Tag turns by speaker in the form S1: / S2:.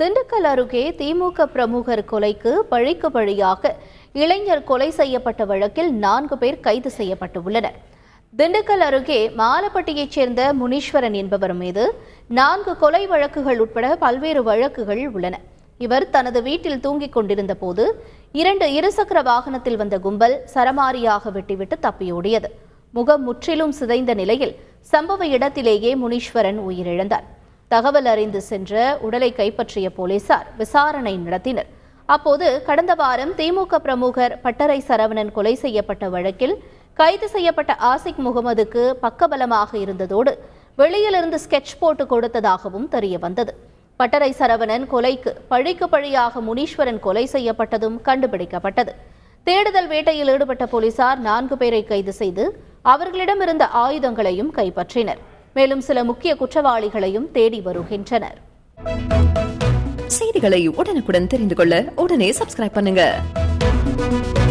S1: திண்டுக்கல் அருகே திமுக பிரமுகர் கொலைக்கு பழிக்கு பழியாக இளைஞர் கொலை செய்யப்பட்ட வழக்கில் நான்கு பேர் கைது செய்யப்பட்டுள்ளனர் திண்டுக்கல் அருகே மாலப்பட்டியைச் சேர்ந்த முனீஸ்வரன் என்பவர் மீது நான்கு கொலை வழக்குகள் உட்பட பல்வேறு வழக்குகள் உள்ளன இவர் தனது வீட்டில் தூங்கிக் கொண்டிருந்த போது இரண்டு இருசக்கர வாகனத்தில் வந்த கும்பல் சரமாரியாக வெட்டிவிட்டு தப்பியோடியது முகம் முற்றிலும் சிதைந்த நிலையில் சம்பவ இடத்திலேயே முனீஸ்வரன் உயிரிழந்தார் தகவல் அறிந்து சென்ற உடலை கைப்பற்றிய போலீசார் விசாரணை நடத்தினர் அப்போது கடந்த வாரம் திமுக பிரமுகர் பட்டறை சரவணன் கொலை செய்யப்பட்ட வழக்கில் கைது செய்யப்பட்ட ஆசிக் முகமதுக்கு பக்கபலமாக இருந்ததோடு வெளியிலிருந்து ஸ்கெட்ச் போட்டு கொடுத்ததாகவும் தெரிய வந்தது பட்டறை சரவணன் கொலைக்கு பழிக்கு பழியாக முனீஸ்வரன் கொலை செய்யப்பட்டதும் கண்டுபிடிக்கப்பட்டது தேடுதல் வேட்டையில் ஈடுபட்ட போலீசார் நான்கு பேரை கைது செய்து அவர்களிடம் இருந்த ஆயுதங்களையும் கைப்பற்றினர் மேலும் சில முக்கிய குற்றவாளிகளையும் தேடி வருகின்றனர்
S2: செய்திகளை உடனுக்குடன் தெரிந்து கொள்ள உடனே சப்ஸ்கிரைப்
S1: பண்ணுங்க